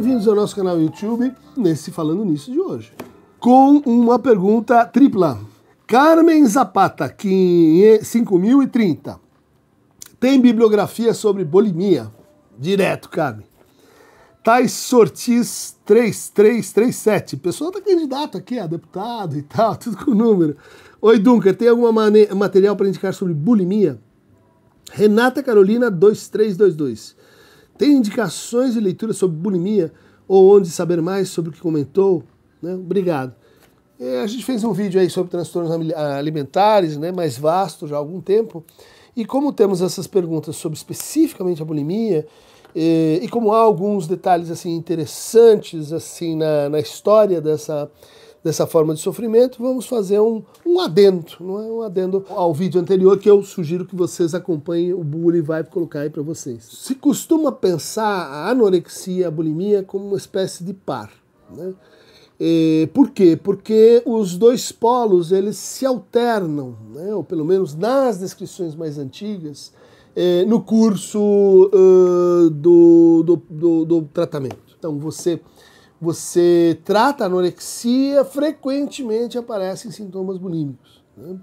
Bem-vindos ao nosso canal YouTube, nesse Falando Nisso de hoje. Com uma pergunta tripla. Carmen Zapata, 5030. Tem bibliografia sobre bulimia? Direto, Carmen. Tais Sortis 3337. O pessoal tá candidato aqui a deputado e tal, tudo com número. Oi, Dunker, tem algum material para indicar sobre bulimia? Renata Carolina 2322. Tem indicações e leituras sobre bulimia ou onde saber mais sobre o que comentou? Né? Obrigado. É, a gente fez um vídeo aí sobre transtornos ah, alimentares, né, mais vasto já há algum tempo. E como temos essas perguntas sobre especificamente a bulimia, e, é, e como há alguns detalhes assim interessantes assim na, na história dessa dessa forma de sofrimento, vamos fazer um, um adendo, não é? um adendo ao vídeo anterior que eu sugiro que vocês acompanhem, o Bully vai colocar aí para vocês. Se costuma pensar a anorexia, a bulimia como uma espécie de par. Né? E, por quê? Porque os dois polos eles se alternam, né? ou pelo menos nas descrições mais antigas, eh, no curso uh, do, do, do, do tratamento. Então você você trata a anorexia, frequentemente aparecem sintomas bulímicos. Né?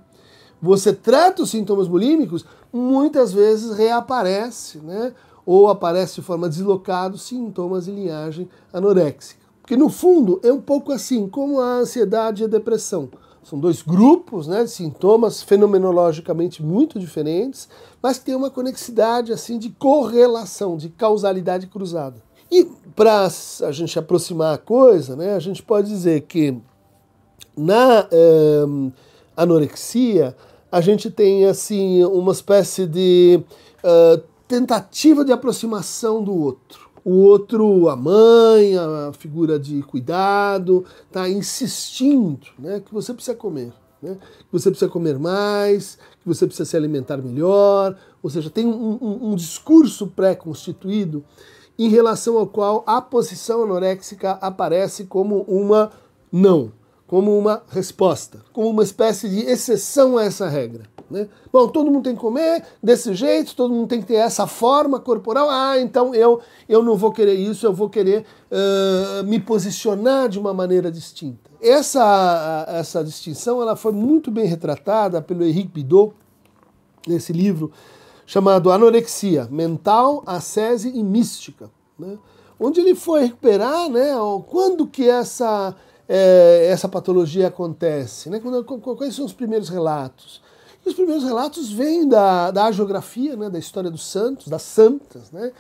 Você trata os sintomas bulímicos, muitas vezes reaparece, né? ou aparece de forma deslocada sintomas de linhagem anoréxica. Porque no fundo é um pouco assim, como a ansiedade e a depressão. São dois grupos né, de sintomas fenomenologicamente muito diferentes, mas que têm uma conexidade assim de correlação, de causalidade cruzada. E para a gente aproximar a coisa, né, a gente pode dizer que na eh, anorexia a gente tem assim uma espécie de eh, tentativa de aproximação do outro. O outro, a mãe, a figura de cuidado, está insistindo né, que você precisa comer. Né? que você precisa comer mais, que você precisa se alimentar melhor, ou seja, tem um, um, um discurso pré-constituído em relação ao qual a posição anoréxica aparece como uma não, como uma resposta, como uma espécie de exceção a essa regra. Né? Bom, todo mundo tem que comer desse jeito, todo mundo tem que ter essa forma corporal. Ah, então eu, eu não vou querer isso, eu vou querer uh, me posicionar de uma maneira distinta. Essa, essa distinção ela foi muito bem retratada pelo Henrique Bidot nesse livro chamado Anorexia Mental, Ascese e Mística, né? onde ele foi recuperar né, quando que essa, é, essa patologia acontece, né? Quando, quais são os primeiros relatos. os primeiros relatos vêm da, da geografia, né, da história dos santos, das santas, né?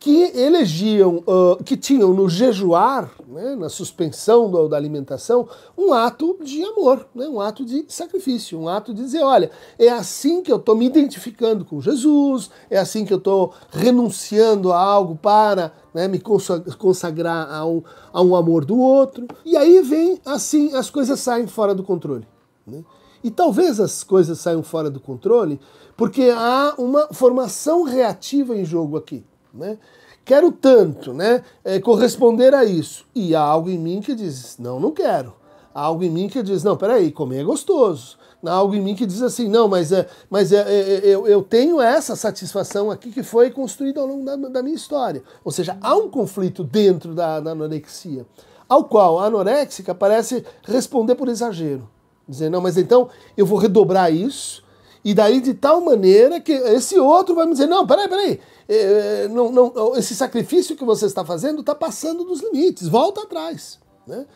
que elegiam, uh, que tinham no jejuar, né, na suspensão do, da alimentação, um ato de amor, né, um ato de sacrifício, um ato de dizer, olha, é assim que eu estou me identificando com Jesus, é assim que eu estou renunciando a algo para né, me consagrar a um, a um amor do outro. E aí vem assim, as coisas saem fora do controle. Né? E talvez as coisas saiam fora do controle porque há uma formação reativa em jogo aqui. Né? Quero tanto, né? É, corresponder a isso. E há algo em mim que diz, não, não quero. Há algo em mim que diz, não, peraí, comer é gostoso. Há algo em mim que diz assim, não, mas, é, mas é, é, é eu, eu tenho essa satisfação aqui que foi construída ao longo da, da minha história. Ou seja, há um conflito dentro da, da anorexia, ao qual a anoréxica parece responder por exagero. Dizer, não, mas então eu vou redobrar isso, e daí de tal maneira que esse outro vai me dizer: não, peraí, peraí, é, é não, não, esse sacrifício que você está fazendo está passando dos limites, volta atrás. Né?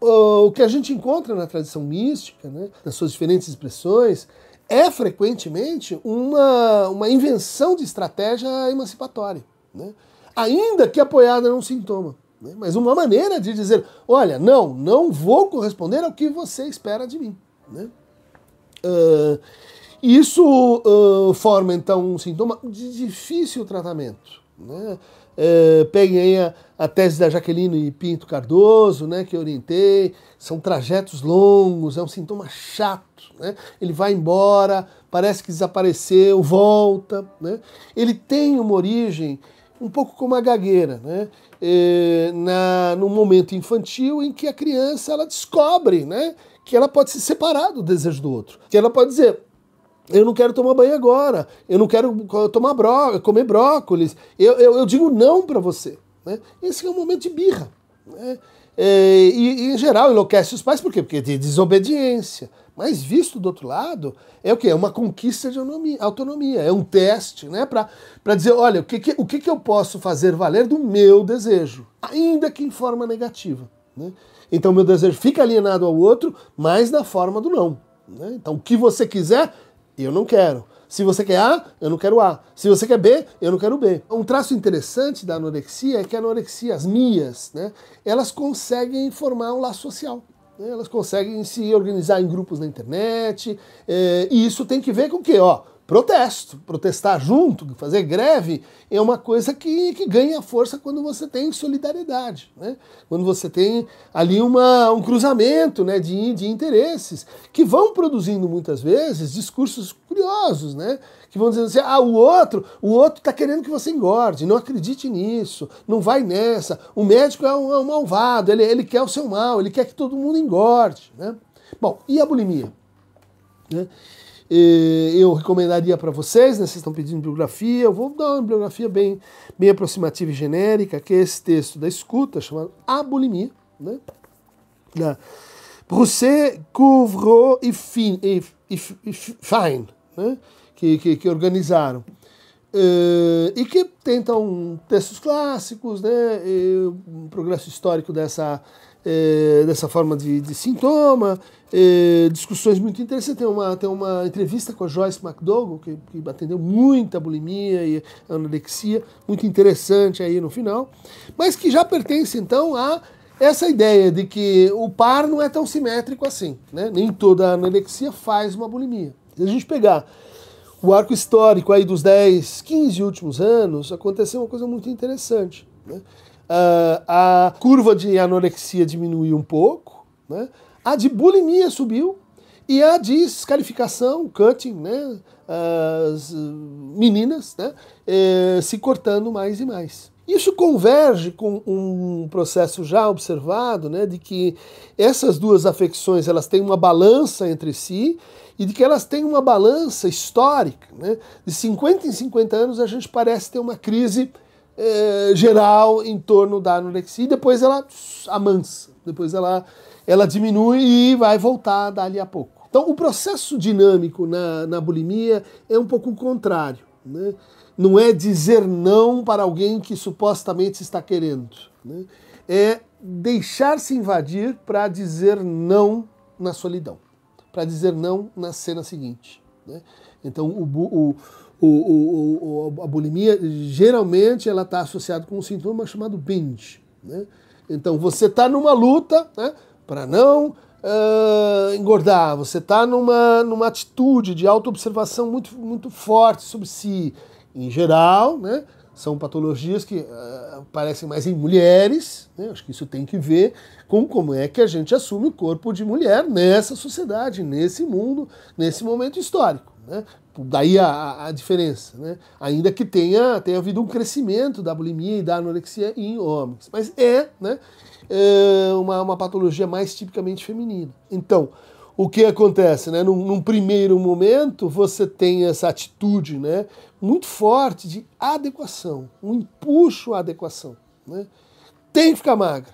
O que a gente encontra na tradição mística, né, nas suas diferentes expressões, é frequentemente uma, uma invenção de estratégia emancipatória, né? ainda que apoiada num sintoma. Né? Mas uma maneira de dizer: olha, não, não vou corresponder ao que você espera de mim. Né? Uh, isso uh, forma então um sintoma de difícil tratamento. Né? Uh, peguem aí a, a, tese da Jaqueline e Pinto Cardoso, né, que eu orientei. São trajetos longos, é um sintoma chato. Né? Ele vai embora, parece que desapareceu, volta. Né? Ele tem uma origem um pouco como a gagueira, né? na, no momento infantil em que a criança ela descobre né, que ela pode se separar do desejo do outro. Que ela pode dizer, eu não quero tomar banho agora, eu não quero tomar bró comer brócolis, eu, eu, eu digo não para você. Né? Esse é um momento de birra. Né? É, e, e, em geral, enlouquece os pais, por quê? Porque de desobediência. Mas visto do outro lado, é o quê? É uma conquista de autonomia, é um teste né? para dizer, olha, o, que, que, o que, que eu posso fazer valer do meu desejo, ainda que em forma negativa. Né? Então meu desejo fica alienado ao outro, mas na forma do não. Né? Então o que você quiser, eu não quero. Se você quer A, eu não quero A. Se você quer B, eu não quero B. Um traço interessante da anorexia é que a anorexia, as mias, né, elas conseguem formar um laço social. Né? Elas conseguem se organizar em grupos na internet. É, e isso tem que ver com o quê? Ó, protesto, protestar junto, fazer greve, é uma coisa que, que ganha força quando você tem solidariedade, né? quando você tem ali uma, um cruzamento né, de, de interesses, que vão produzindo muitas vezes discursos curiosos, né? que vão dizendo assim, ah, o outro, o outro está querendo que você engorde, não acredite nisso, não vai nessa, o médico é um, é um malvado, ele, ele quer o seu mal, ele quer que todo mundo engorde. Né? Bom, e a bulimia? Né? eu recomendaria para vocês, né, vocês estão pedindo bibliografia, eu vou dar uma bibliografia bem, bem aproximativa e genérica, que é esse texto da escuta, chamado A Bulimia, né? Da Rousset, Couvreau e, fin, e, e, e Fein, né? que, que, que organizaram. Uh, e que tentam textos clássicos, né, Um progresso histórico dessa é, dessa forma de, de sintoma, é, discussões muito interessantes. Tem uma, tem uma entrevista com a Joyce McDougall, que, que atendeu muita bulimia e anorexia, muito interessante aí no final, mas que já pertence então a essa ideia de que o par não é tão simétrico assim. Né? Nem toda anorexia faz uma bulimia. Se a gente pegar o arco histórico aí dos 10, 15 últimos anos, aconteceu uma coisa muito interessante. Né? Uh, a curva de anorexia diminuiu um pouco, né? a de bulimia subiu e a de escarificação, cutting, né? as ah, meninas né? Eh, se cortando mais e mais. Isso converge com um processo já observado, né, de que essas duas afecções elas têm uma balança entre si e de que elas têm uma balança histórica, né? De 50 em 50 anos a gente parece ter uma crise eh, geral em torno da anorexia e depois ela amansa, depois ela, ela diminui e vai voltar dali a pouco. Então o processo dinâmico na, na bulimia é um pouco o contrário. Né? Não é dizer não para alguém que supostamente está querendo. Né? É deixar-se invadir para dizer não na solidão, para dizer não na cena seguinte. Né? Então o, o o, o, o, a bulimia geralmente ela está associada com um sintoma chamado binge. Né? Então você está numa luta né, para não uh, engordar, você está numa, numa atitude de autoobservação muito, muito forte sobre si. Em geral, né, são patologias que uh, aparecem mais em mulheres, né? acho que isso tem que ver com como é que a gente assume o corpo de mulher nessa sociedade, nesse mundo, nesse momento histórico. Né? Daí a, a diferença, né? ainda que tenha, tenha havido um crescimento da bulimia e da anorexia em homens, mas é, né, é uma, uma patologia mais tipicamente feminina. Então, o que acontece? Né? Num, num primeiro momento, você tem essa atitude né, muito forte de adequação, um empuxo à adequação. Né? Tem que ficar magra.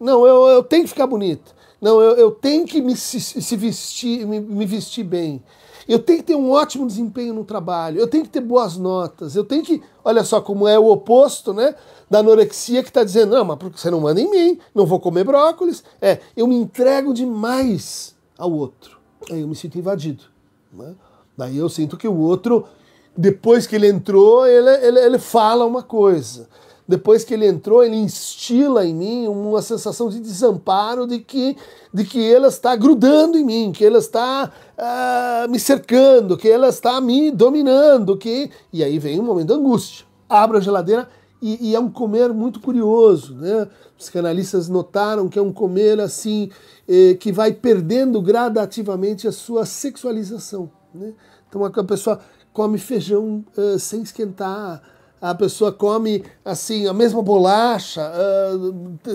Não, eu, eu tenho que ficar bonita. Não, eu, eu tenho que me, se, se vestir, me, me vestir bem. Eu tenho que ter um ótimo desempenho no trabalho, eu tenho que ter boas notas, eu tenho que. Olha só como é o oposto, né? Da anorexia que está dizendo, não, mas você não manda em mim, não vou comer brócolis. É, eu me entrego demais ao outro. Aí eu me sinto invadido. Né? Daí eu sinto que o outro, depois que ele entrou, ele, ele, ele fala uma coisa. Depois que ele entrou, ele instila em mim uma sensação de desamparo, de que, de que ela está grudando em mim, que ela está ah, me cercando, que ela está me dominando. que E aí vem um momento de angústia. Abro a geladeira e, e, é um comer muito curioso. Né? Os canalistas notaram que é um comer assim eh, que vai perdendo gradativamente a sua sexualização. Né? Então a pessoa come feijão eh, sem esquentar, a pessoa come assim a mesma bolacha, ah,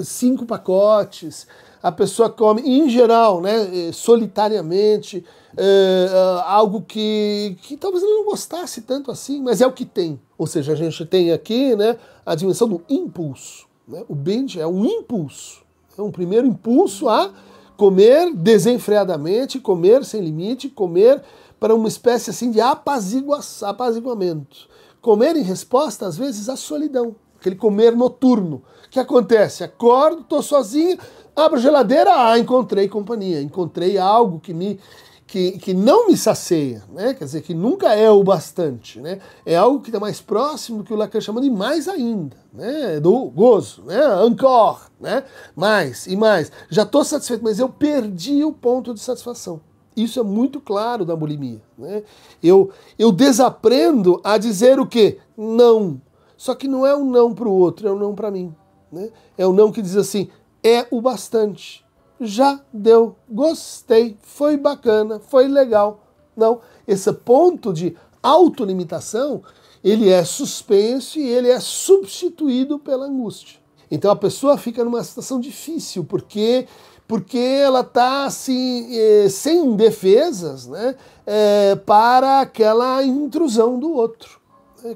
cinco pacotes, a pessoa come, em geral, né, solitariamente, ah, algo que, que talvez ele não gostasse tanto assim, mas é o que tem. Ou seja, a gente tem aqui né, a dimensão do impulso. Né? O binge é um impulso, é um primeiro impulso a comer desenfreadamente, comer sem limite, comer para uma espécie assim de apaziguamento Comer em resposta, às vezes, à solidão. Aquele comer noturno. O que acontece? Acordo, estou sozinho, abro a geladeira, ah, encontrei companhia, encontrei algo que me que, que não me sacia, né? quer dizer, que nunca é o bastante. Né? É algo que está mais próximo do que o Lacan chama de mais ainda, né? É do gozo, né? encore, né? mais e mais. Já estou satisfeito, mas eu perdi o ponto de satisfação. Isso é muito claro na bulimia. Né? Eu, eu desaprendo a dizer o quê? Não. Só que não é um não para o outro, é um não para mim. Né? É um não que diz assim, é o bastante. Já deu, gostei, foi bacana, foi legal. Não, esse ponto de autolimitação, ele é suspenso e ele é substituído pela angústia. Então a pessoa fica numa situação difícil, porque porque ela está assim, eh, sem defesas né, eh, para aquela intrusão do outro.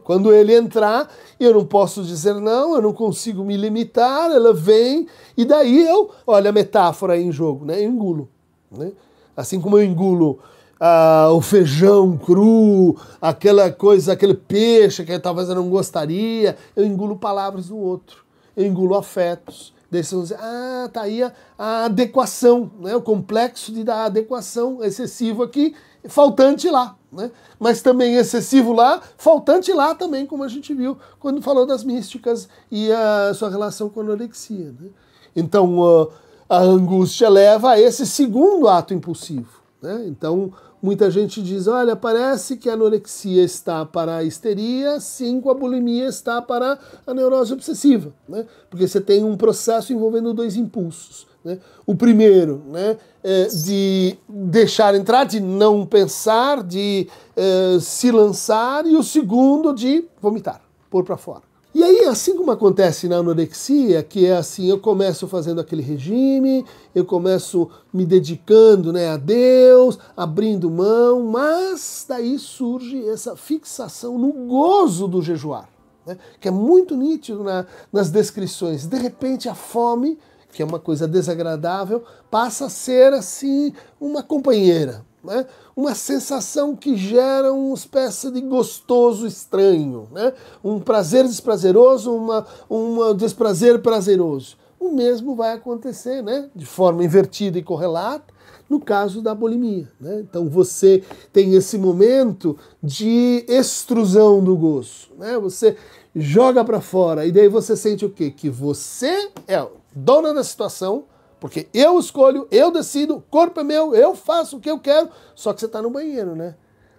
Quando ele entrar, eu não posso dizer não, eu não consigo me limitar, ela vem, e daí eu, olha a metáfora aí em jogo, né? Eu engulo. Né? Assim como eu engulo ah, o feijão cru, aquela coisa, aquele peixe que talvez eu não gostaria, eu engulo palavras do outro, eu engulo afetos, desses, ah, tá aí a, a adequação, né? o complexo de, da adequação excessivo aqui, faltante lá. Né? Mas também excessivo lá, faltante lá também, como a gente viu quando falou das místicas e a sua relação com a anorexia. Né? Então, a, ah, a angústia leva a esse segundo ato impulsivo. Né? Então, Muita gente diz: olha, parece que a anorexia está para a histeria, sim, com a bulimia está para a neurose obsessiva, né? porque você tem um processo envolvendo dois impulsos. Né? O primeiro, né, é de deixar entrar, de não pensar, de é, se lançar, e o segundo, de vomitar, pôr para fora. E aí, assim como acontece na anorexia, que é assim, eu começo fazendo aquele regime, eu começo me dedicando né, a Deus, abrindo mão, mas daí surge essa fixação no gozo do jejuar, né, que é muito nítido na, nas descrições. De repente, a fome, que é uma coisa desagradável, passa a ser assim uma companheira, né? uma sensação que gera uma espécie de gostoso estranho, né? um prazer desprazeroso, uma, um desprazer prazeroso. O mesmo vai acontecer né? de forma invertida e correlata no caso da bulimia. Né? Então você tem esse momento de extrusão do gosto, né? você joga para fora e daí você sente o quê? Que você é dona da situação porque eu escolho, eu decido, o corpo é meu, eu faço o que eu quero. Só que você está no banheiro, né?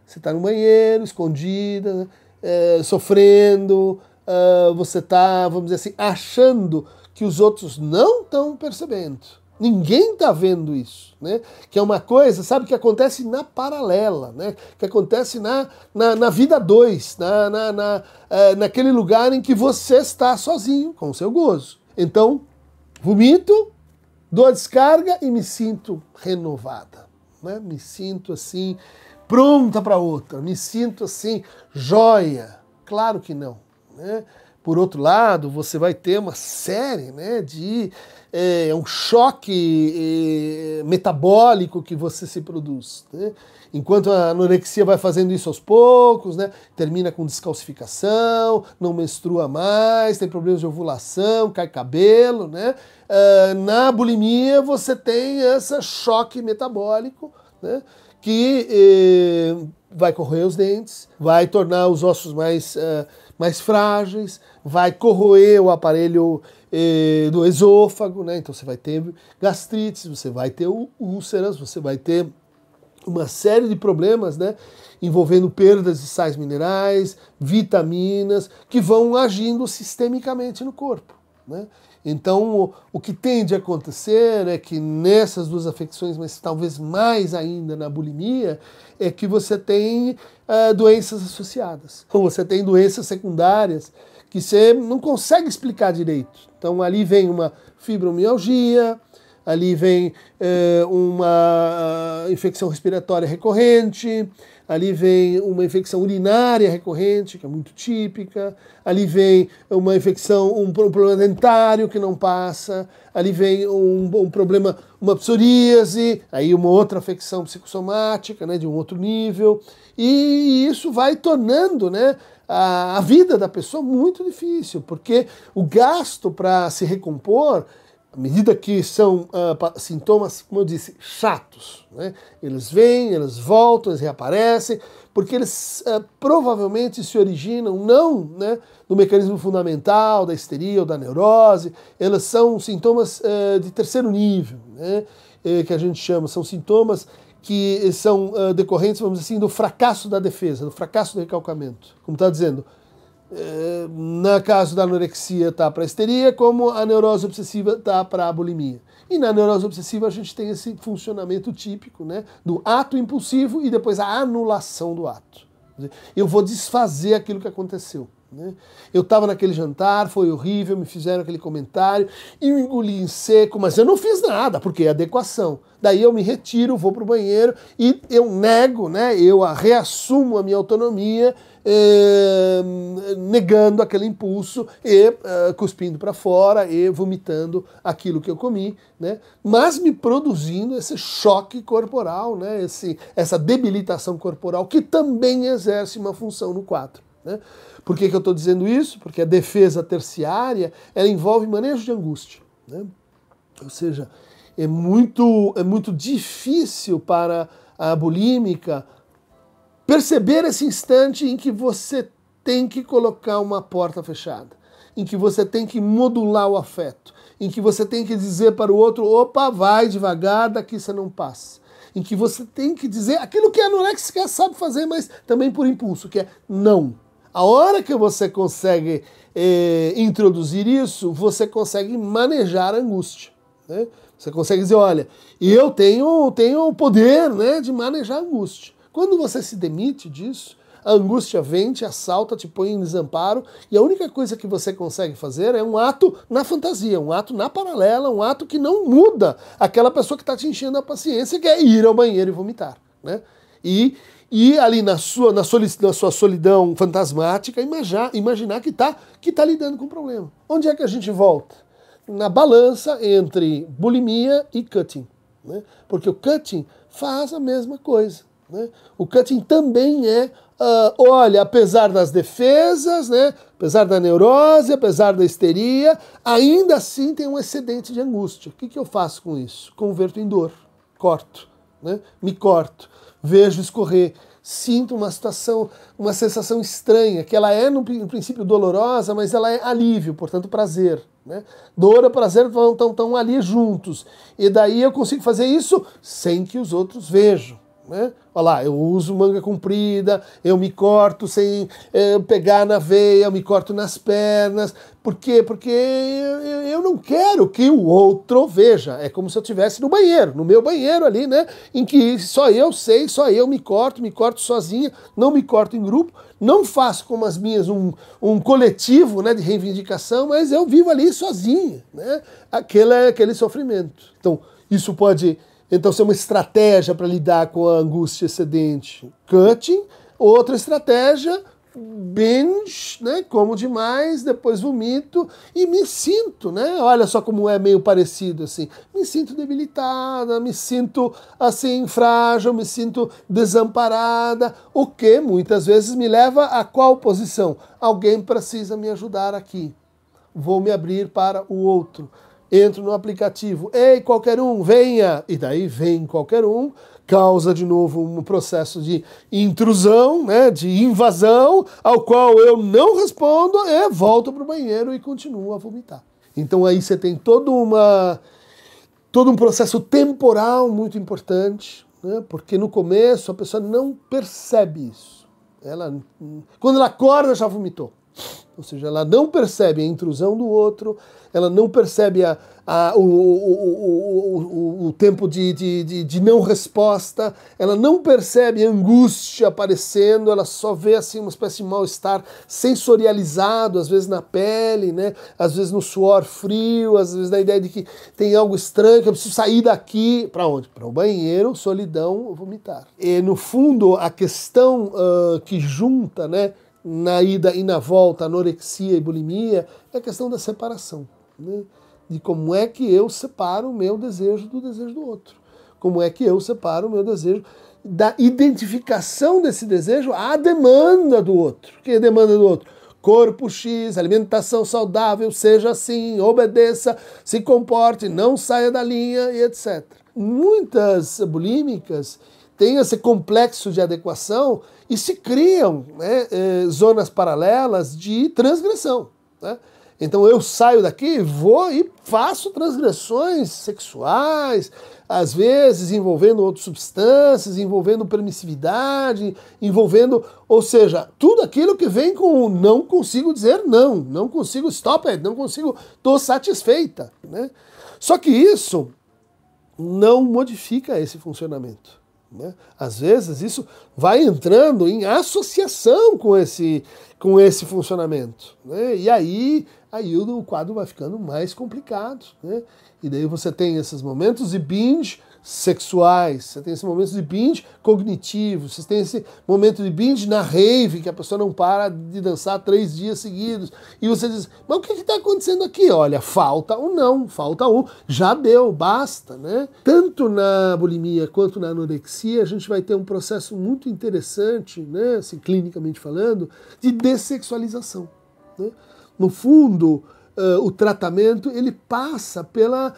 Você está no banheiro, escondida, né? é, sofrendo, é, você está, vamos dizer assim, achando que os outros não estão percebendo. Ninguém está vendo isso, né? Que é uma coisa, sabe, que acontece na paralela, né? Que acontece na, na, na vida dois, na, na, na, é, naquele lugar em que você está sozinho com o seu gozo. Então, vomito, dou a descarga e me sinto renovada, né? me sinto assim, pronta para outra, me sinto assim, joia. Claro que não. Né? Por outro lado, você vai ter uma série né, de é, é um choque é, metabólico que você se produz. Né? Enquanto a anorexia vai fazendo isso aos poucos, né? termina com descalcificação, não menstrua mais, tem problemas de ovulação, cai cabelo. Né? Ah, na bulimia você tem esse choque metabólico né? que é, vai corroer os dentes, vai tornar os ossos mais, ah, mais frágeis, vai corroer o aparelho é, do esôfago, né? Então você vai ter gastrite, você vai ter úlceras, você vai ter uma série de problemas, né? Envolvendo perdas de sais minerais, vitaminas, que vão agindo sistemicamente no corpo, né? Então, o, que tende a acontecer é que nessas duas afecções, mas talvez mais ainda na bulimia, é que você tem uh, doenças associadas. Ou você tem doenças secundárias que você não consegue explicar direito. Então ali vem uma fibromialgia, ali vem é, uma ah, infecção respiratória recorrente, ali vem uma infecção urinária recorrente, que é muito típica, ali vem uma infecção, um, problema dentário que não passa, ali vem um, um problema, uma psoríase, aí uma outra afecção psicossomática, né, de um outro nível, e isso vai tornando, né, a, a vida da pessoa muito difícil, porque o gasto para se recompor à medida que são uh, sintomas, como eu disse, chatos, né? eles vêm, eles voltam, eles reaparecem, porque eles uh, provavelmente se originam não né, do mecanismo fundamental da histeria ou da neurose, eles são sintomas uh, de terceiro nível, né? É, que a gente chama, são sintomas que são decorrentes, vamos dizer assim, do fracasso da defesa, do fracasso do recalcamento. Como está dizendo, eh, na no caso da anorexia está para a histeria, como a neurose obsessiva está para a bulimia. E na neurose obsessiva a gente tem esse funcionamento típico né, do ato impulsivo e depois a anulação do ato. Eu vou desfazer aquilo que aconteceu. Né? Eu estava naquele jantar, foi horrível, me fizeram aquele comentário, e eu engoli em seco, mas eu não fiz nada, porque é adequação. Daí eu me retiro, vou para o banheiro e eu nego, né? eu a reassumo a minha autonomia, eh, negando aquele impulso e eh, cuspindo para fora e vomitando aquilo que eu comi, né? mas me produzindo esse choque corporal, né? esse, essa debilitação corporal que também exerce uma função no 4. Né? Por que, que eu estou dizendo isso? Porque a defesa terciária ela envolve manejo de angústia. Né? Ou seja, é muito, é muito difícil para a bulímica perceber esse instante em que você tem que colocar uma porta fechada, em que você tem que modular o afeto, em que você tem que dizer para o outro: opa, vai devagar, daqui você não passa. Em que você tem que dizer aquilo que a anorexia sabe fazer, mas também por impulso, que é não a hora que você consegue eh, introduzir isso, você consegue manejar a angústia. Né? Você consegue dizer, olha, eu tenho, tenho o poder né, de manejar a angústia. Quando você se demite disso, a angústia vem, te assalta, te põe em desamparo, e a única coisa que você consegue fazer é um ato na fantasia, um ato na paralela, um ato que não muda aquela pessoa que está te enchendo a paciência, que é ir ao banheiro e vomitar. Né? E e ali na sua, na, soli, na sua solidão fantasmática imaginar, imaginar que está que tá lidando com o problema. Onde é que a gente volta? Na balança entre bulimia e cutting. Né? Porque o cutting faz a mesma coisa. Né? O cutting também é, uh, olha, apesar das defesas, né? apesar da neurose, apesar da histeria, ainda assim tem um excedente de angústia. O que, que eu faço com isso? Converto em dor, corto, né? me corto vejo escorrer, sinto uma situação, uma sensação estranha, que ela é no princípio dolorosa, mas ela é alívio, portanto prazer. Né? Dor e prazer vão tão, tão ali juntos. E daí eu consigo fazer isso sem que os outros vejam. Né? Olha lá, eu uso manga comprida, eu me corto sem eh, pegar na veia, eu me corto nas pernas, por quê? Porque eu não quero que o outro veja. É como se eu estivesse no banheiro, no meu banheiro ali, né? Em que só eu sei, só eu me corto, me corto sozinha, não me corto em grupo, não faço como as minhas um, um coletivo né, de reivindicação, mas eu vivo ali sozinha, né? Aquele, é, aquele sofrimento. Então, isso pode então ser uma estratégia para lidar com a angústia excedente. Cutting, outra estratégia binge, né? Como demais, depois vomito e me sinto, né? Olha só como é meio parecido assim. Me sinto debilitada, me sinto assim frágil, me sinto desamparada, o que muitas vezes me leva a qual posição? Alguém precisa me ajudar aqui. Vou me abrir para o outro. Entro no aplicativo. Ei, qualquer um, venha. E daí vem qualquer um causa de novo um processo de intrusão, né, de invasão, ao qual eu não respondo, é volto para o banheiro e continuo a vomitar. Então aí você tem todo uma todo um processo temporal muito importante, né, porque no começo a pessoa não percebe isso. Ela hum, quando ela acorda já vomitou. Ou seja, ela não percebe a intrusão do outro, ela não percebe a, a o, o, o, o, tempo de, de, de, de, não resposta, ela não percebe a angústia aparecendo, ela só vê assim uma espécie de mal-estar sensorializado, às vezes na pele, né? às vezes no suor frio, às vezes na ideia de que tem algo estranho, que eu preciso sair daqui. Para onde? Para o banheiro, solidão, vomitar. E no fundo, a questão uh, que junta, né? na ida e na volta, anorexia e bulimia, é a questão da separação. Né? De como é que eu separo o meu desejo do desejo do outro. Como é que eu separo o meu desejo da identificação desse desejo à demanda do outro. O que é demanda do outro? Corpo X, alimentação saudável, seja assim, obedeça, se comporte, não saia da linha e etc. Muitas bulímicas tem esse complexo de adequação e se criam né, eh, zonas paralelas de transgressão. Né? Então eu saio daqui, vou e faço transgressões sexuais, às vezes envolvendo outras substâncias, envolvendo permissividade, envolvendo, ou seja, tudo aquilo que vem com o não consigo dizer não, não consigo stop it, não consigo, tô satisfeita, né? Só que isso não modifica esse funcionamento. Né? Às vezes isso vai entrando em associação com esse com esse funcionamento. Né? E aí, aí o quadro vai ficando mais complicado. Né? E daí você tem esses momentos de binge sexuais, você tem esses momentos de binge cognitivos, você tem esse momento de binge na rave, que a pessoa não para de dançar três dias seguidos. E você diz, mas o que está acontecendo aqui? Olha, falta um não, falta um, já deu, basta. Né? Tanto na bulimia quanto na anorexia, a gente vai ter um processo muito interessante, né, assim, clinicamente falando, de dessexualização. Né? No fundo, uh, o tratamento ele passa pela,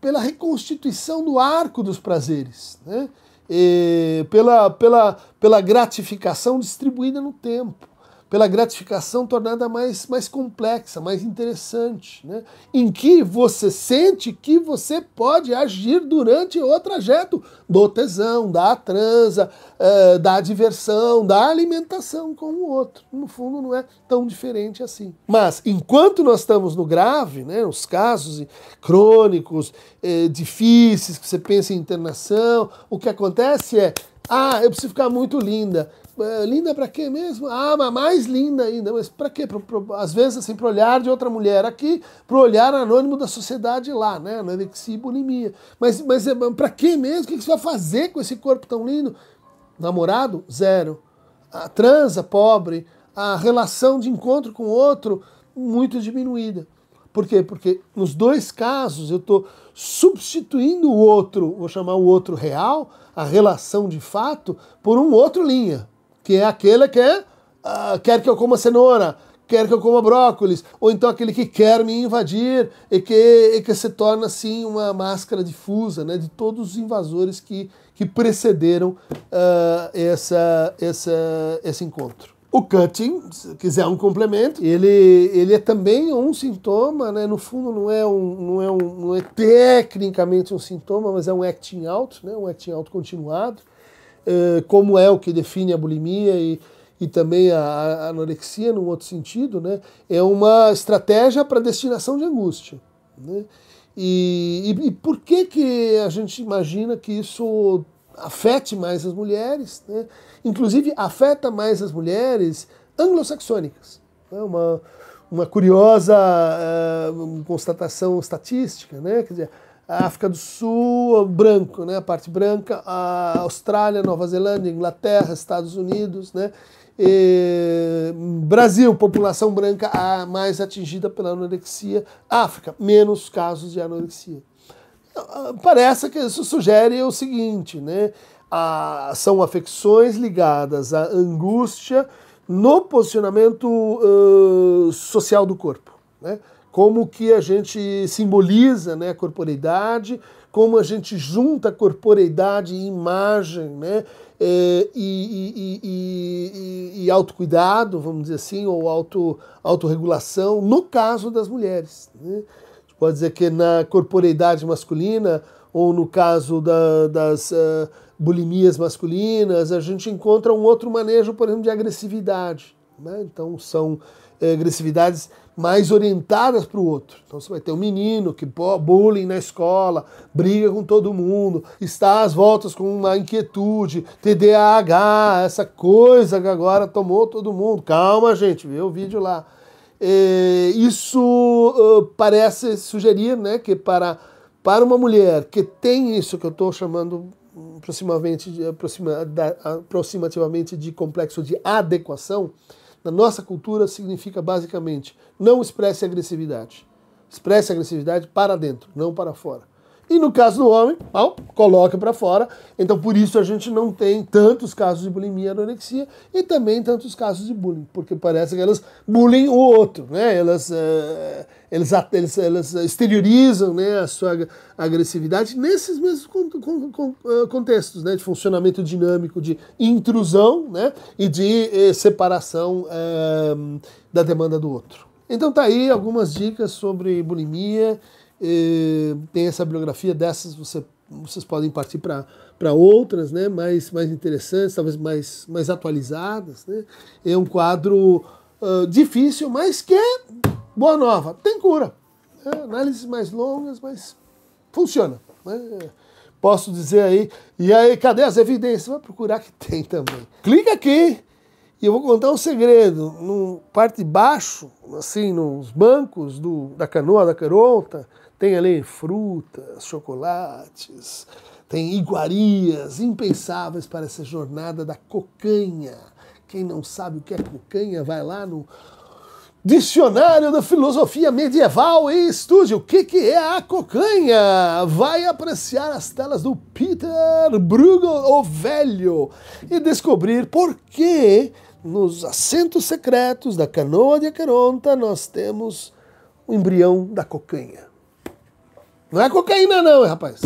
pela reconstituição do arco dos prazeres, né? E pela, pela, pela gratificação distribuída no tempo pela gratificação tornada mais, mais complexa, mais interessante, né? em que você sente que você pode agir durante o trajeto do tesão, da transa, uh, da diversão, da alimentação com o outro. No fundo, não é tão diferente assim. Mas, enquanto nós estamos no grave, né, os casos crônicos, eh, difíceis, que você pensa em internação, o que acontece é ah, eu preciso ficar muito linda. É, linda para quê mesmo? Ah, mas mais linda ainda. Mas para quê? Pra, pra, às vezes, assim, para olhar de outra mulher aqui, para olhar anônimo da sociedade lá, né? Anorexia e bulimia. Mas, mas é, para quê mesmo? O que, que você vai fazer com esse corpo tão lindo? Namorado? Zero. A transa? Pobre. A relação de encontro com o outro? Muito diminuída. Por quê? Porque nos dois casos eu estou substituindo o outro, vou chamar o outro real, a relação de fato, por um outro linha que é aquele que uh, quer que eu coma cenoura, quer que eu coma brócolis, ou então aquele que quer me invadir e que, e que se torna assim uma máscara difusa né, de todos os invasores que, que precederam uh, essa, essa, esse encontro. O cutting, se quiser um complemento, ele, ele é também um sintoma, né? no fundo não é, um, não, é um, não é tecnicamente um sintoma, mas é um acting out, né? um acting out continuado, eh, como é o que define a bulimia e, e também a anorexia, num outro sentido, né? é uma estratégia para destinação de angústia. Né? E, e, e, por que, que a gente imagina que isso afete mais as mulheres? Né? Inclusive, afeta mais as mulheres anglo-saxônicas. Né? Uma, uma curiosa uh, constatação estatística, né? Quer dizer, a África do Sul, branco, né, a parte branca, a Austrália, Nova Zelândia, Inglaterra, Estados Unidos, né, e Brasil, população branca a mais atingida pela anorexia, África, menos casos de anorexia. Parece que isso sugere o seguinte, né, a, são afecções ligadas à angústia no posicionamento uh, social do corpo, né, como que a gente simboliza né, a corporeidade, como a gente junta corporeidade e imagem, né, é, e, e, e, e, autocuidado, vamos dizer assim, ou auto, autorregulação, no caso das mulheres. Né? A gente pode dizer que na corporeidade masculina, ou no caso da, das uh, bulimias masculinas, a gente encontra um outro manejo, por exemplo, de agressividade. Né? Então são é, agressividades mais orientadas para o outro. Então você vai ter um menino que bullying na escola, briga com todo mundo, está às voltas com uma inquietude, TDAH, essa coisa que agora tomou todo mundo. Calma, gente, vê o vídeo lá. É, isso uh, parece sugerir né, que para, para uma mulher que tem isso que eu estou chamando hum, aproximadamente, aproxima, aproximativamente de complexo de adequação, na nossa cultura significa basicamente não expresse agressividade. Expresse agressividade para dentro, não para fora. E no caso do homem, pau, coloca para fora. Então, por isso a gente não tem tantos casos de bulimia e anorexia e também tantos casos de bullying, porque parece que elas bullying o outro, né? Elas, eh, eles, eles, elas exteriorizam né, a sua agressividade nesses mesmos eh, contextos, né? De funcionamento dinâmico, de intrusão, né? E de eh, separação da demanda do outro. Então tá aí algumas dicas sobre bulimia e tem essa bibliografia dessas, você, vocês podem partir para outras, né, mais, mais interessantes, talvez mais, mais atualizadas. Né? É um quadro uh, difícil, mas que é boa nova, tem cura. É, análises mais longas, mas funciona. Né? Posso dizer aí. E aí, cadê as evidências? Vai procurar que tem também. Clica aqui e eu vou contar um segredo. No parte de baixo, assim, nos bancos do, da canoa, da carota, tem ali frutas, chocolates, tem iguarias impensáveis para essa jornada da cocanha. Quem não sabe o que é cocanha, vai lá no Dicionário da Filosofia Medieval e estude o que, que é a cocanha. Vai apreciar as telas do Peter Bruegel, o velho, e descobrir por que nos assentos secretos da canoa de Acheronta nós temos o embrião da cocanha. Não é cocaína, não, rapaz.